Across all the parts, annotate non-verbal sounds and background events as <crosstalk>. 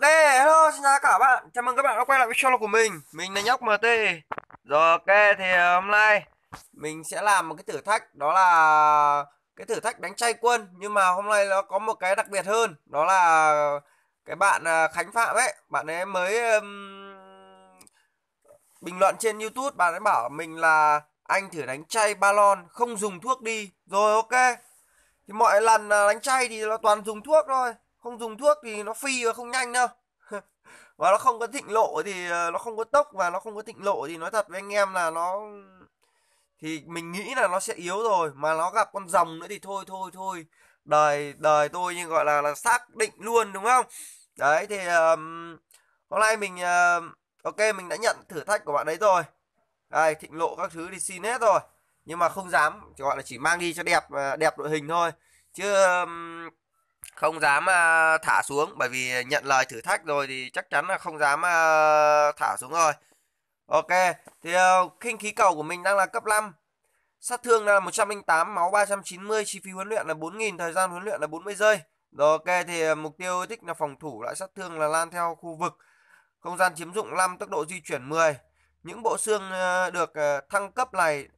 Ok, hello, xin chào các bạn. Chào mừng các bạn đã quay lại với channel của mình. Mình là nhóc MT. Rồi ok thì ờ, hôm nay mình sẽ làm một cái thử thách đó là cái thử thách đánh chay quân nhưng mà hôm nay nó có một cái đặc biệt hơn, đó là cái bạn ờ, Khánh Phạm ấy, bạn ấy mới um, bình luận trên YouTube bạn ấy bảo mình là anh thử đánh chay balon không dùng thuốc đi. Rồi ok. Thì mọi lần ờ, đánh chay thì nó toàn dùng thuốc thôi không dùng thuốc thì nó phi và không nhanh đâu <laughs> và nó không có thịnh lộ thì ờ, nó không có tốc và nó không có thịnh lộ thì nói thật với anh em là nó thì mình nghĩ là nó sẽ yếu rồi mà nó gặp con rồng nữa thì thôi thôi thôi đời đời tôi như gọi là là xác định luôn đúng không đấy thì um, hôm nay mình uh, ok mình đã nhận thử thách của bạn đấy rồi đây thịnh lộ các thứ thì xin hết rồi nhưng mà không dám gọi là chỉ mang đi cho đẹp ờ, đẹp đội hình thôi chứ um, không dám ờ, thả xuống bởi vì nhận lời thử thách rồi thì chắc chắn là không dám ờ, thả xuống rồi ok thì uh, khinh khí cầu của mình đang là cấp 5 sát thương là 108 máu 390 chi phí huấn luyện là 4.000 thời gian huấn luyện là 40 giây rồi ok thì mục tiêu thích là phòng thủ lại sát thương là lan theo khu vực không gian chiếm dụng 5 tốc độ di chuyển 10 những bộ xương được thăng cấp này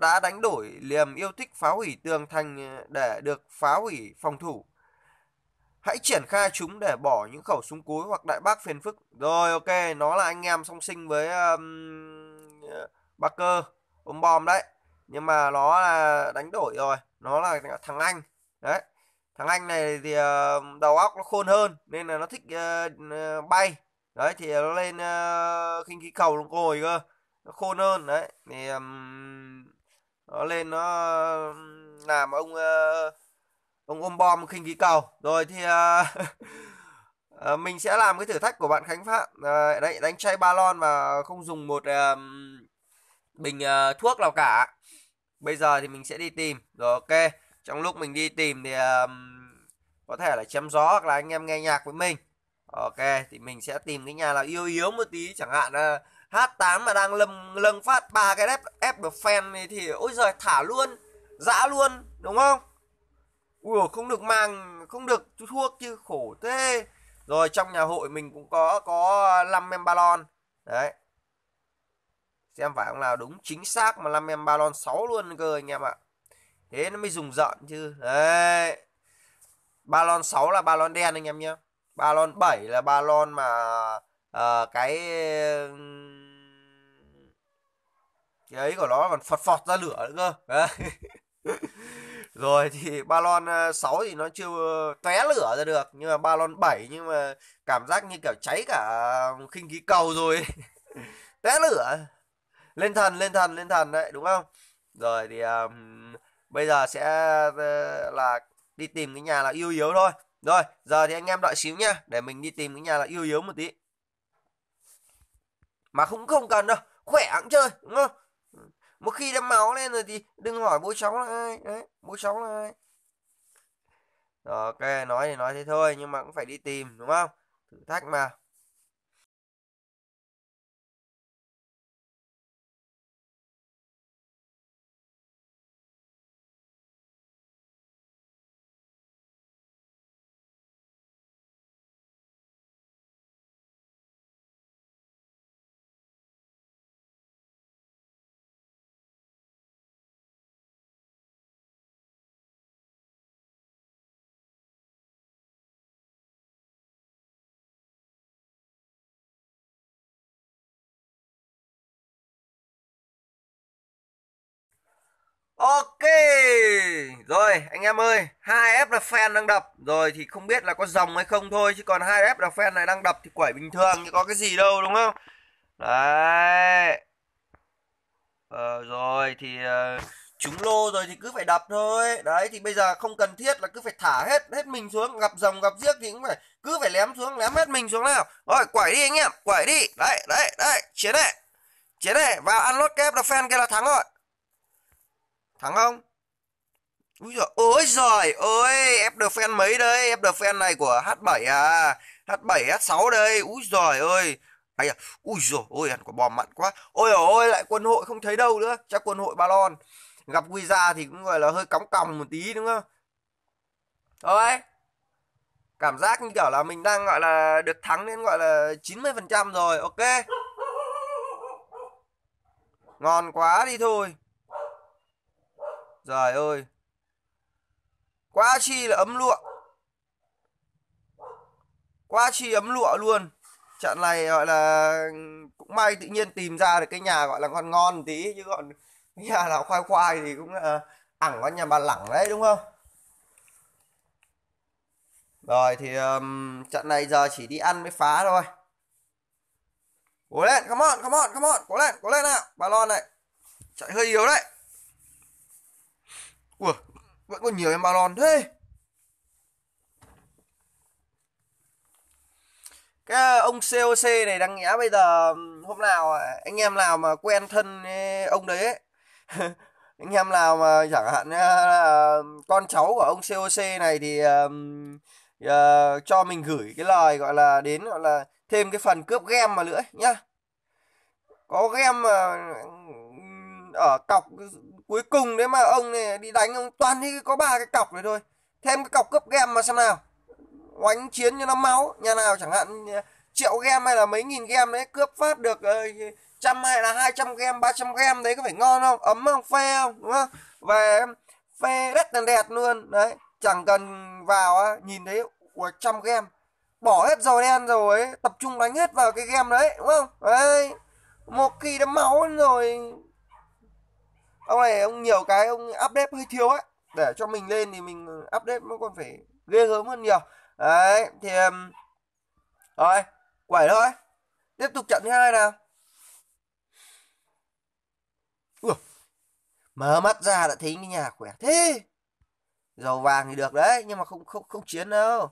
đã đánh đổi liềm yêu thích phá hủy tường thành để được phá hủy phòng thủ Hãy triển khai chúng để bỏ những khẩu súng cuối hoặc đại bác phiền phức. Rồi ok, nó là anh em song sinh với um, cơ ông bom đấy. Nhưng mà nó là đánh đổi rồi, nó là thằng Anh. Đấy. Thằng Anh này thì uh, đầu óc nó khôn hơn nên là nó thích uh, uh, bay. Đấy thì nó lên uh, khinh khí cầu nó ngồi cơ. Nó khôn hơn đấy. Thì um, nó lên nó um, làm ông uh, ông ôm bom khinh khí cầu rồi thì uh, <laughs> mình sẽ làm cái thử thách của bạn Khánh Phạm uh, à, đánh đánh chay ba lon và không dùng một uh, bình uh, thuốc nào cả bây giờ thì mình sẽ đi tìm rồi ok trong lúc mình đi tìm thì uh, có thể là chém gió hoặc là anh em nghe nhạc với mình ok thì mình sẽ tìm cái nhà nào yếu yếu một tí chẳng hạn là uh, h8 mà đang lâm lâng phát ba cái ép ép được fan thì ôi giời thả luôn dã luôn đúng không ủa không được mang không được thuốc chứ khổ thế rồi trong nhà hội mình cũng có có năm em balon đấy xem phải ông nào đúng chính xác mà năm em balon 6 luôn cơ anh em ạ thế nó mới dùng giận chứ đấy balon 6 là balon đen anh em nhé balon 7 là balon mà uh, cái cái ấy của nó còn phật phọt ra lửa nữa cơ <laughs> rồi thì ba lon 6 ờ, thì nó chưa tóe lửa ra được nhưng mà ba lon 7 nhưng mà cảm giác như kiểu cháy cả khinh khí cầu rồi <laughs> tóe lửa lên thần lên thần lên thần đấy đúng không rồi thì um, bây giờ sẽ uh, là đi tìm cái nhà là yêu yếu thôi rồi giờ thì anh em đợi xíu nhá để mình đi tìm cái nhà là yêu yếu một tí mà cũng không cần đâu khỏe cũng chơi đúng không một khi đã máu lên rồi thì đừng hỏi bố cháu là ai đấy bố cháu là ai rồi ok nói thì nói thế thôi nhưng mà cũng phải đi tìm đúng không thử thách mà Ok Rồi anh em ơi hai f là fan đang đập Rồi thì không biết là có dòng hay không thôi Chứ còn hai f là fan này đang đập thì quẩy bình thường Chứ có cái gì đâu đúng không Đấy ờ, Rồi thì uh, ờ, Chúng lô rồi thì cứ phải đập thôi Đấy thì bây giờ không cần thiết là cứ phải thả hết Hết mình xuống gặp dòng gặp giếc thì cũng phải Cứ phải lém xuống lém hết mình xuống nào Rồi quẩy đi anh em quẩy đi Đấy đấy đấy chiến này Chiến này vào ăn lốt kép là fan kia là thắng rồi thắng không Úi giời, ôi giời ơi, FD fan mấy đây? FD fan này của H7 à, H7, H6 đây, úi giời ơi. Ây à, úi giời ôi, ăn quả bò mặn quá. Ôi dồi ôi, lại quân hội không thấy đâu nữa, chắc quân hội Balon. Gặp Guiza thì cũng gọi là hơi cóng còng một tí đúng không? Thôi, cảm giác như kiểu là mình đang gọi là được thắng đến gọi là 90% rồi, ok. Ngon quá đi thôi. Trời ơi. Quá chi là ấm lụa. Quá chi ấm lụa luôn. Trận này gọi là cũng may tự nhiên tìm ra được cái nhà gọi là ngon ngon tí chứ còn nhà nào khoai khoai thì cũng là ờ, ẳng con nhà bà lẳng đấy đúng không? Rồi thì um, trận này giờ chỉ đi ăn mới phá thôi. Cố lên, come on, come on, come on, cố lên, cố lên nào. Bà lon này. Chạy hơi yếu đấy. Ủa, vẫn còn nhiều em ba lon thế. Cái ờ, ông COC này đang nhã bây giờ hôm nào ờ, anh em nào mà quen thân ông đấy <laughs> anh em nào mà chẳng hạn là ờ, con cháu của ông COC này thì um, cho mình gửi cái lời gọi là đến gọi là thêm cái phần cướp game mà nữa nhá có game mà ở cọc cuối cùng đấy mà ông này đi đánh ông toàn thì có ba cái cọc này thôi thêm cái cọc cướp game mà xem nào oánh chiến như nó máu nhà nào chẳng hạn triệu game hay là mấy nghìn game đấy cướp phát được uh, trăm hay là hai 200 game trăm game đấy có phải ngon không ấm không phê không đúng không và phê rất là đẹp luôn đấy chẳng cần vào nhìn thấy của trăm game bỏ hết dầu đen rồi tập trung đánh hết vào cái game đấy đúng không đấy một kỳ đã máu rồi ông này ông nhiều cái ông update hơi thiếu ấy để cho mình lên thì mình update nó còn phải ghê gớm hơn nhiều đấy thì um, rồi quẩy thôi tiếp tục trận thứ hai nào Ủa, mở mắt ra đã thấy cái nhà khỏe thế dầu vàng thì được đấy nhưng mà không không không chiến đâu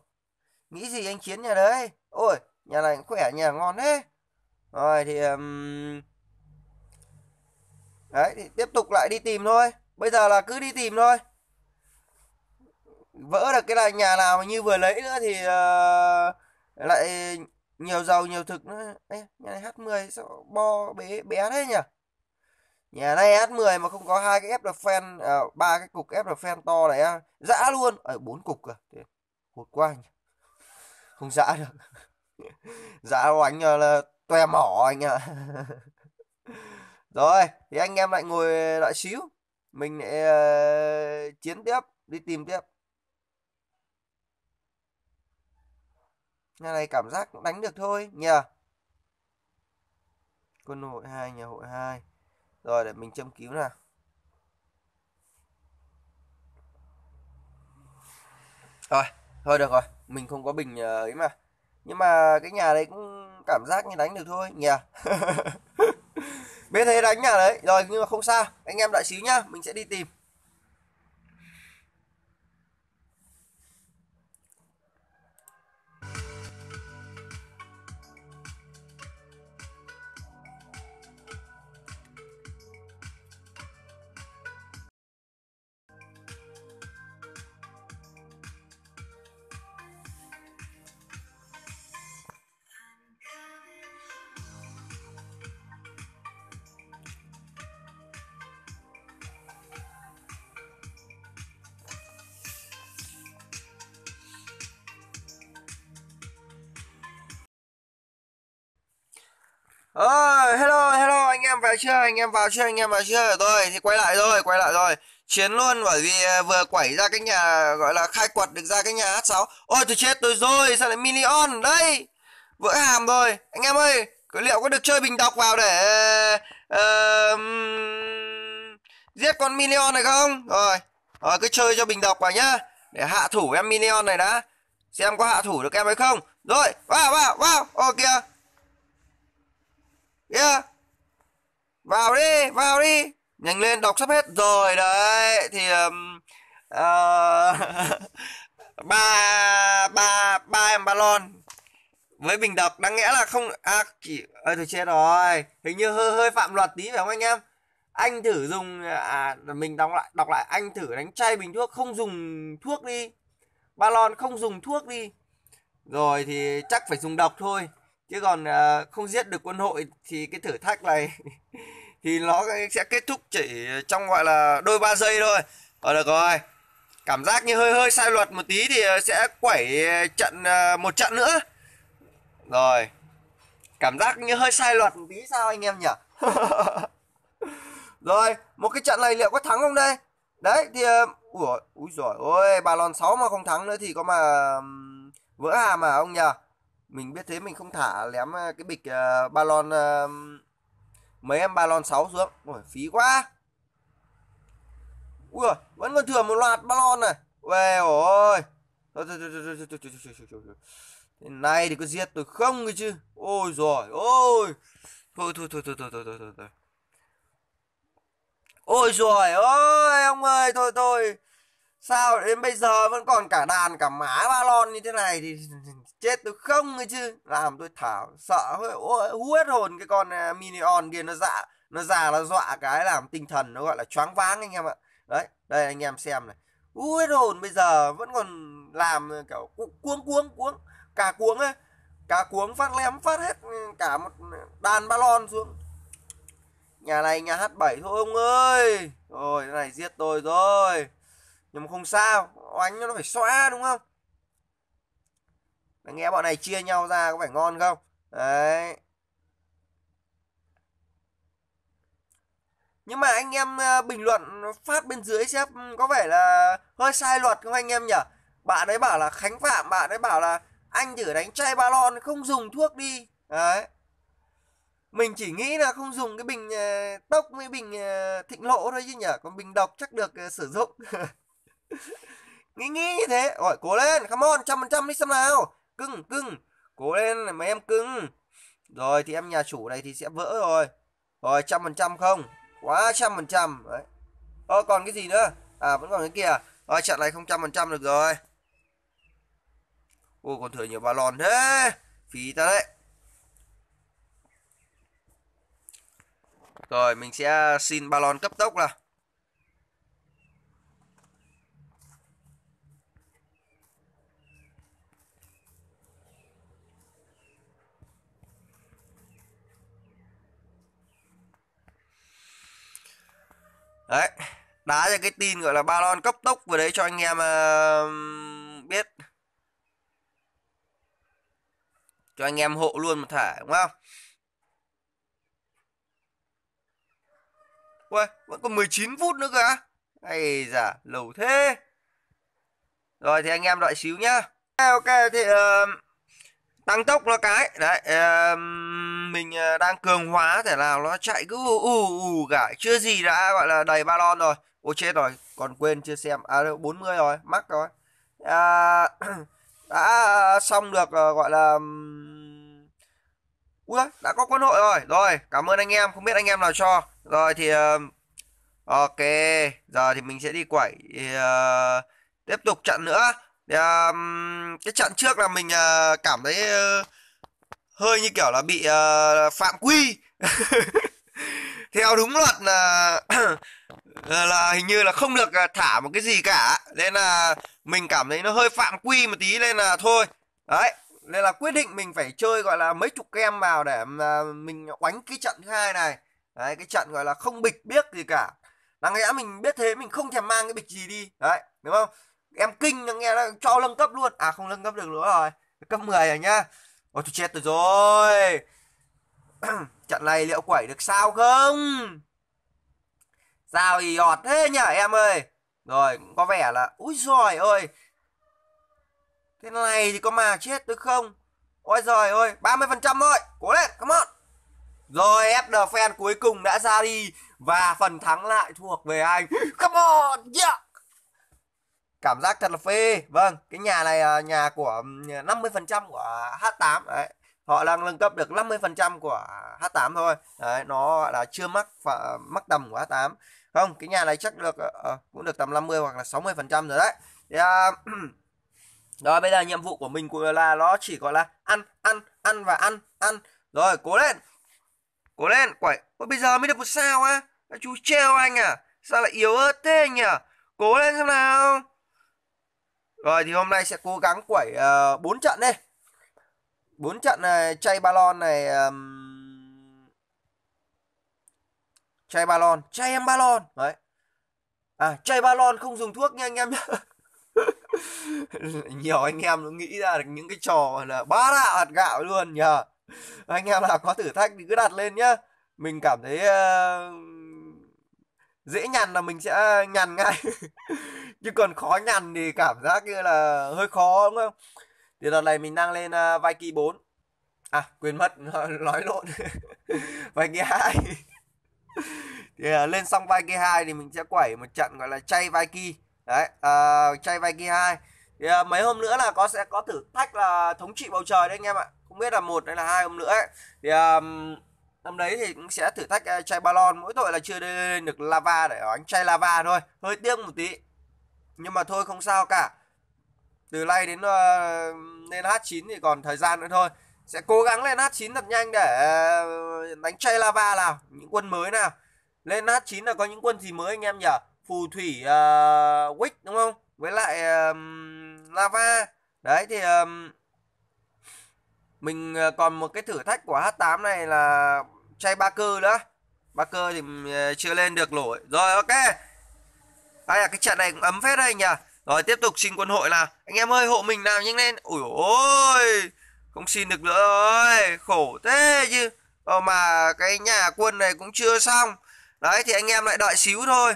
nghĩ gì anh chiến nhà đấy ôi nhà này khỏe nhà ngon thế rồi thì um, đấy thì tiếp tục lại đi tìm thôi bây giờ là cứ đi tìm thôi vỡ được cái là nhà nào mà như vừa lấy nữa thì uh, lại nhiều dầu nhiều thực nữa Ê, nhà này H10 sao bo bé bé thế nhỉ nhà này H10 mà không có hai cái ép được fan ờ, ba à, cái cục ép được fan to này dã luôn ở bốn cục à hụt quá nhỉ. không dã được <laughs> dã oánh là toe mỏ anh ạ à. <laughs> rồi thì anh em lại ngồi đợi xíu mình lại uh, chiến tiếp đi tìm tiếp nhà này cảm giác cũng đánh được thôi nhờ yeah. quân hội hai nhà hội hai rồi để mình châm cứu nào rồi thôi được rồi mình không có bình ờ, ấy mà nhưng mà cái nhà đấy cũng cảm giác như đánh được thôi nhỉ yeah. <laughs> bên thấy đánh nhà đấy rồi nhưng mà không sao anh em đại sứ nhá mình sẽ đi tìm ơi ờ, hello hello anh em vào chưa anh em vào chưa anh em vào chưa rồi thì quay lại rồi quay lại rồi chiến luôn bởi vì à, vừa quẩy ra cái nhà gọi là khai quật được ra cái nhà H6 ôi tôi chết tôi rồi sao lại minion đây vỡ hàm rồi anh em ơi liệu có được chơi bình đọc vào để uh, giết con minion này không rồi rồi cứ chơi cho bình đọc vào nhá để hạ thủ em minion này đã xem có hạ thủ được em hay không rồi vào vào vào ok yeah. vào đi vào đi nhanh lên đọc sắp hết rồi đấy thì um, uh, <laughs> ba ba ba em ba lon với bình đọc đáng nghĩa là không à chỉ ơi thôi chết rồi hình như hơi hơi phạm luật tí phải không anh em anh thử dùng à mình đọc lại đọc lại anh thử đánh chay bình thuốc không dùng thuốc đi ba lon không dùng thuốc đi rồi thì chắc phải dùng độc thôi chứ còn uh, không giết được quân hội thì cái thử thách này <laughs> thì nó sẽ kết thúc chỉ trong gọi là đôi ba giây thôi ờ được rồi cảm giác như hơi hơi sai luật một tí thì à, sẽ quẩy trận uh, một trận nữa rồi cảm giác như hơi sai luật một tí sao anh em nhỉ <laughs> rồi một cái trận này liệu có thắng không đây đấy thì ủa uh, ui rồi ôi bà lon sáu mà không thắng nữa thì có mà vỡ hà mà ông nhỉ mình biết thế mình không thả lém cái bịch uh, ba uh, mấy em balon lon 6 xuống Ôi, phí quá ui vẫn còn thừa một loạt balon này về ôi thế này thì có giết tôi không cái chứ ôi rồi ôi thôi thôi thôi thôi thôi thôi thôi thôi ôi rồi ôi ông ơi thôi thôi sao đến bây giờ vẫn còn cả đàn cả má ba lon như thế này thì chết tôi không ấy chứ làm tôi thảo sợ hú hết hồn cái con à, minion kia nó dạ nó già nó dọa cái làm tinh thần nó gọi là choáng váng anh em ạ đấy đây anh em xem này huyết hồn bây giờ vẫn còn làm kiểu cuống cuống cuống cả cuống ấy cả cuống phát lém phát hết ừ, cả một đàn ba lon xuống nhà này nhà h 7 thôi ông ơi rồi này giết tôi rồi nhưng mà không sao oánh nó phải xóa đúng không Đáng nghe bọn này chia nhau ra có phải ngon không đấy nhưng mà anh em ờ, bình luận phát bên dưới xếp có vẻ là hơi sai luật không anh em nhỉ bạn ấy bảo là khánh phạm bạn ấy bảo là anh thử đánh chai ba lon không dùng thuốc đi đấy mình chỉ nghĩ là không dùng cái bình ờ, tốc với bình ờ, thịnh lộ thôi chứ nhỉ còn bình độc chắc được sử dụng <laughs> <laughs> nghĩ nghĩ như thế gọi cố lên come on trăm phần trăm đi xem nào cưng cưng cố lên mấy em cưng rồi thì em nhà chủ này thì sẽ vỡ rồi rồi trăm phần trăm không quá trăm phần trăm đấy ờ còn cái gì nữa à vẫn còn cái kia rồi trận này không trăm phần trăm được rồi ô, còn thừa nhiều ba lon thế phí ta đấy rồi mình sẽ xin ba lon cấp tốc là ra cái tin gọi là Balon cấp tốc vừa đấy cho anh em uh, biết cho anh em hộ luôn một thả đúng không Uầy, vẫn còn 19 phút nữa cơ á Ây da, lâu thế Rồi thì anh em đợi xíu nhá à, Ok, thì uh, tăng tốc nó cái Đấy, uh, mình uh, đang cường hóa Thể nào nó chạy cứ ù ù ù cả Chưa gì đã gọi là đầy ba lon rồi Ôi chết rồi, còn quên chưa xem. À 40 rồi, mắc rồi. À, <clears throat> đã xong được ờ, gọi là Ui, đã có quân hội rồi. Rồi, cảm ơn anh em, không biết anh em nào cho. Rồi thì ờ, ok, giờ thì mình sẽ đi quẩy ờ, tiếp tục trận nữa. cái trận trước là mình cảm thấy hơi như kiểu là bị phạm quy <laughs> theo đúng luật <clears throat> là là hình như là không được à, thả một cái gì cả nên là mình cảm thấy nó hơi phạm quy một tí nên là thôi đấy nên là quyết định mình phải chơi gọi là mấy chục kem vào để mà mình oánh cái trận thứ hai này đấy cái trận gọi là không bịch biết gì cả đáng lẽ mình biết thế mình không thèm mang cái bịch gì đi đấy đúng không em kinh nghe nó cho nâng cấp luôn à không nâng cấp được nữa rồi cấp 10 rồi nhá ôi tôi chết tôi rồi <clears throat> trận này liệu quẩy được sao không sao thì ọt thế nhở em ơi rồi có vẻ là úi giời ơi thế này thì có mà chết được không ôi giời ơi 30 phần trăm thôi cố lên come on rồi FD fan cuối cùng đã ra đi và phần thắng lại thuộc về anh <laughs> come on yeah cảm giác thật là phê vâng cái nhà này là nhà của 50 ừ, phần trăm của H8 đấy họ đang nâng cấp được 50% của H8 thôi đấy nó là chưa mắc và mắc tầm của H8 không cái nhà này chắc được uh, cũng được tầm 50 hoặc là 60% rồi đấy thì, uh, <clears throat> rồi bây giờ nhiệm vụ của mình là nó chỉ gọi là ăn ăn ăn và ăn ăn rồi cố lên cố lên quẩy Ôi, bây giờ mới được một sao á à? chú treo anh à sao lại yếu ớt thế anh à cố lên xem nào rồi thì hôm nay sẽ cố gắng quẩy ờ, bốn uh, trận đây bốn trận này chay balon này um... chay balon chay em balon đấy à chay balon không dùng thuốc nha anh em <laughs> nhiều anh em nó nghĩ ra được những cái trò là bá đạo hạt gạo luôn nhờ anh em nào có thử thách thì cứ đặt lên nhá mình cảm thấy uh, dễ nhằn là mình sẽ nhằn ngay <laughs> chứ còn khó nhằn thì cảm giác như là hơi khó đúng không thì đợt này mình đang lên uh, Vaiki 4 à quên mất <laughs> nói lộn Vaiki <laughs> 2 <laughs> thì uh, lên xong Vaiki 2 thì mình sẽ quẩy một trận gọi là chay Vaiki đấy uh, chay Vaiki 2 thì uh, mấy hôm nữa là có sẽ có thử thách là thống trị bầu trời đấy anh em ạ không biết là một hay là hai hôm nữa ấy. thì um, năm đấy thì cũng sẽ thử thách uh, chai balon mỗi tội là chưa được lava để đánh chay lava thôi hơi tiếc một tí nhưng mà thôi không sao cả từ nay đến uh, lên H9 thì còn thời gian nữa thôi sẽ cố gắng lên H9 thật nhanh để ờ, đánh chay lava nào những quân mới nào lên H9 là có những quân gì mới anh em nhỉ phù thủy uh, ờ, wick đúng không với lại uh, lava đấy thì um, mình còn một cái thử thách của H8 này là chay ba cơ nữa ba cơ thì chưa lên được nổi rồi ok ai là cái trận này cũng ấm phết đây nhỉ rồi tiếp tục xin quân hội là anh em ơi hộ mình nào nhanh lên. Ủi ôi, không xin được nữa rồi, khổ thế chứ. Ờ, mà cái nhà quân này cũng chưa xong. Đấy thì anh em lại đợi xíu thôi.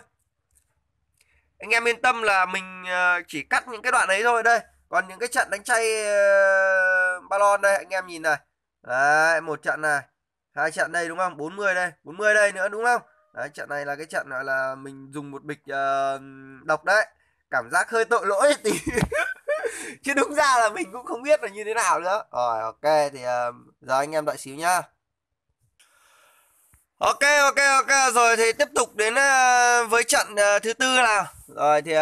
Anh em yên tâm là mình ờ, chỉ cắt những cái đoạn ấy thôi đây. Còn những cái trận đánh chay uh, ờ, Balon đây anh em nhìn này. Đấy, một trận này, hai trận đây đúng không? 40 đây, 40 đây nữa đúng không? Đấy, trận này là cái trận là mình dùng một bịch uh, độc đấy cảm giác hơi tội lỗi thì <laughs> chứ đúng ra là mình cũng không biết là như thế nào nữa rồi ok thì uh, giờ anh em đợi xíu nhá ok ok ok rồi thì tiếp tục đến uh, với trận uh, thứ tư nào rồi thì uh,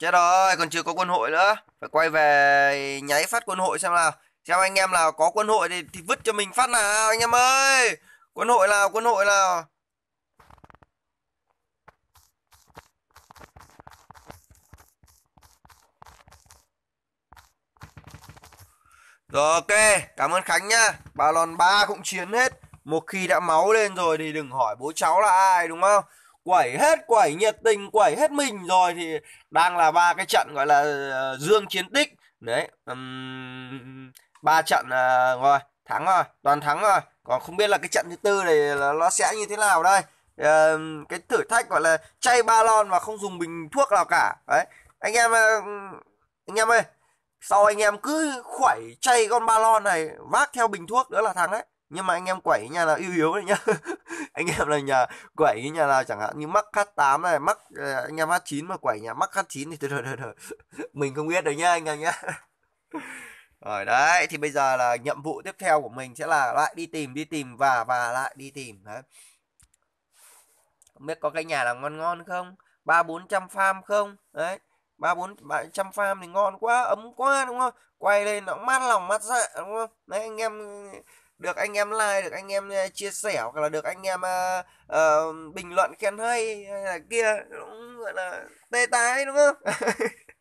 chết rồi còn chưa có quân hội nữa phải quay về nháy phát quân hội xem nào xem anh em nào có quân hội thì, thì vứt cho mình phát nào anh em ơi quân hội nào quân hội nào Rồi ok, cảm ơn Khánh nhá. ba lon ba cũng chiến hết. Một khi đã máu lên rồi thì đừng hỏi bố cháu là ai đúng không? Quẩy hết, quẩy nhiệt tình, quẩy hết mình rồi thì đang là ba cái trận gọi là ờ, dương chiến tích. Đấy, um, 3 trận uh, ờ, rồi, thắng rồi, toàn thắng rồi. Còn không biết là cái trận thứ tư này nó sẽ như thế nào đây. Uh, cái thử thách gọi là chay ba lon và không dùng bình thuốc nào cả. Đấy, anh em anh em ơi sau anh em cứ khuẩy chay con ba lon này vác theo bình thuốc nữa là thắng đấy nhưng mà anh em quẩy nhà nào yếu yếu đấy nhá <laughs> anh em là nhà quẩy nhà nào chẳng hạn như mắc h 8 này mắc ờ, anh em h 9 mà quẩy nhà mắc h 9 thì thôi thôi thôi <laughs> mình không biết đâu nhá anh em nhá <laughs> rồi đấy thì bây giờ là nhiệm vụ tiếp theo của mình sẽ là lại đi tìm đi tìm và và lại đi tìm đấy không biết có cái nhà nào ngon ngon không ba bốn trăm farm không đấy ba bốn bảy trăm farm thì ngon quá ấm quá đúng không quay lên nó mát lòng mát dạ đúng không đấy anh em được anh em like được anh em ờ, chia sẻ hoặc là được anh em uh, uh, bình luận khen hay hay là kia cũng gọi là tê tái đúng không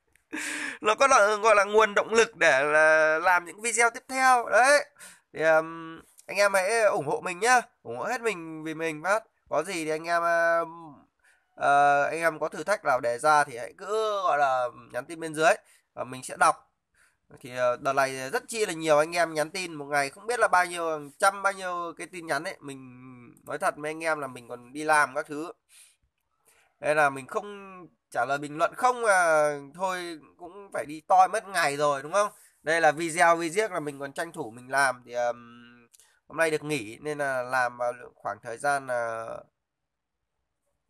<laughs> nó có là gọi là nguồn động lực để là làm những video tiếp theo đấy thì um, anh em hãy ủng hộ mình nhá ủng hộ hết mình vì mình phát có gì thì anh em à, anh em có thử thách nào đề ra thì hãy cứ gọi là nhắn tin bên dưới và mình sẽ đọc thì ờ, đợt này rất chi là nhiều anh em nhắn tin một ngày không biết là bao nhiêu trăm bao nhiêu cái tin nhắn ấy mình nói thật với anh em là mình còn đi làm các thứ nên là mình không trả lời bình luận không à thôi cũng phải đi toi mất ngày rồi đúng không đây là video video là mình còn tranh thủ mình làm thì um, hôm nay được nghỉ nên là làm vào khoảng thời gian là uh,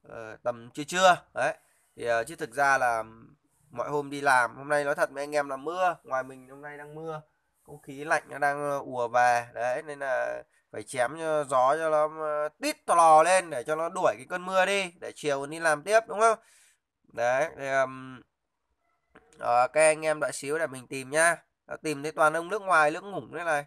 Ờ, tầm trưa trưa đấy thì ờ, chứ thực ra là mọi hôm đi làm hôm nay nói thật với anh em là mưa ngoài mình hôm nay đang mưa không khí lạnh nó đang ờ, ùa về đấy nên là phải chém cho gió cho nó tít to lò lên để cho nó đuổi cái cơn mưa đi để chiều đi làm tiếp đúng không đấy thì, um, à, các anh em đợi xíu để mình tìm nhá tìm thấy toàn ông nước ngoài nước ngủng thế này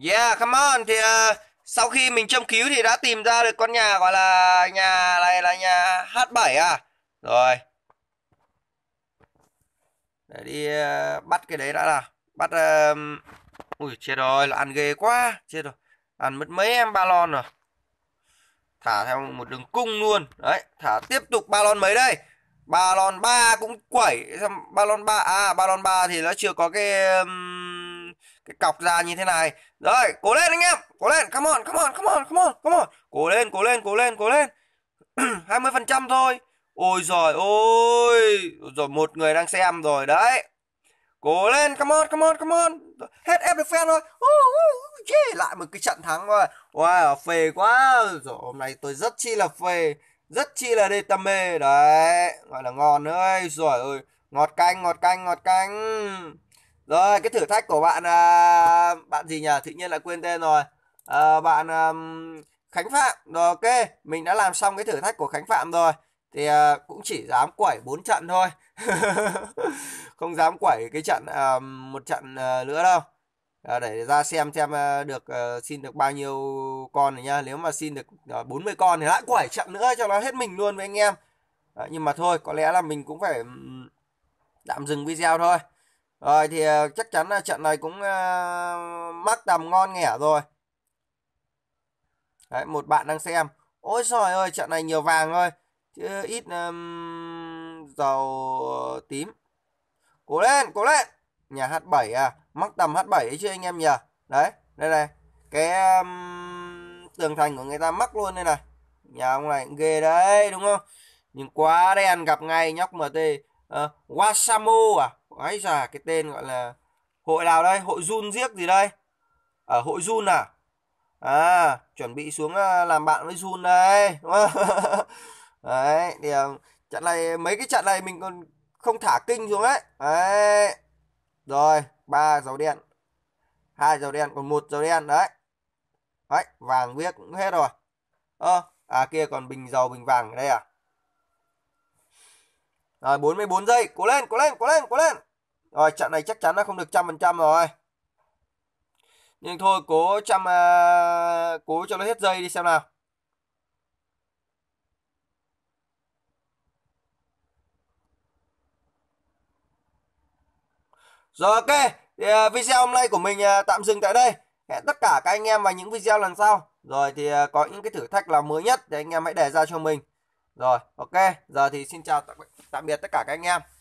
Yeah, come on. Thì uh, sau khi mình châm cứu thì đã tìm ra được con nhà gọi là nhà này là nhà H7 à. Rồi. Để đi uh, bắt cái đấy đã là Bắt um... Ui chết rồi, là ăn ghê quá, chết rồi. Ăn mất mấy em ba lon rồi. Thả theo một đường cung luôn. Đấy, thả tiếp tục ba lon mấy đây? Ba lon 3 cũng quẩy, ba lon 3 à ba lon 3 thì nó chưa có cái um cái cọc ra như thế này rồi cố lên anh em cố lên come on come on come on come on come on cố lên cố lên cố lên cố lên 20 <clears throat> phần trăm thôi ôi giời ôi rồi một người đang xem rồi đấy cố lên come on come on come on hết ép được fan rồi uh, uh, yeah. lại một cái trận thắng rồi wow phê quá rồi hôm nay tôi rất chi là phê rất chi là đê tâm mê đấy gọi là ngon ơi rồi ơi ngọt canh ngọt canh ngọt canh rồi cái thử thách của bạn à, bạn gì nhỉ tự nhiên lại quên tên rồi à, bạn khánh phạm rồi ok mình đã làm xong cái thử thách của khánh phạm rồi thì à, cũng chỉ dám quẩy bốn trận thôi <laughs> không dám quẩy cái trận à, một trận à, nữa đâu à, để ra xem xem à, được uh, xin được bao nhiêu con này nhá nếu mà xin được uh, 40 con thì lại quẩy trận nữa cho nó hết mình luôn với anh em à, nhưng mà thôi có lẽ là mình cũng phải tạm dừng video thôi rồi ờ, thì ờ, chắc chắn là trận này cũng ờ, mắc tầm ngon nghẻ rồi. Đấy, một bạn đang xem. Ôi trời ơi, trận này nhiều vàng thôi. Chứ ít um, dầu tím. Cố lên, cố lên. Nhà H7 à, mắc tầm H7 ấy chứ anh em nhỉ. Đấy, đây này. Cái um, tường thành của người ta mắc luôn đây này. Nhà ông này ghê đấy, đúng không? Nhưng quá đen gặp ngay nhóc MT. Uh, Wasamu à? ấy già cái tên gọi là hội nào đây hội run giếc gì đây ở ờ, à, hội run à à chuẩn bị xuống ờ, làm bạn với run đây <laughs> đấy thì ờ, trận này mấy cái trận này mình còn không thả kinh xuống đấy đấy rồi ba dầu đen hai dầu đen còn một dầu đen đấy đấy vàng viết cũng hết rồi ơ à, à kia còn bình dầu bình vàng ở đây à rồi 44 giây cố lên cố lên cố lên cố lên rồi trận này chắc chắn nó không được trăm phần trăm rồi nhưng thôi cố trăm à, cố cho nó hết dây đi xem nào Rồi ok, thì à, video hôm nay của mình à, tạm dừng tại đây. Hẹn tất cả các anh em vào những video lần sau. Rồi thì à, có những cái thử thách là mới nhất thì anh em hãy để ra cho mình. Rồi ok, giờ thì xin chào tạm biệt tất cả các anh em.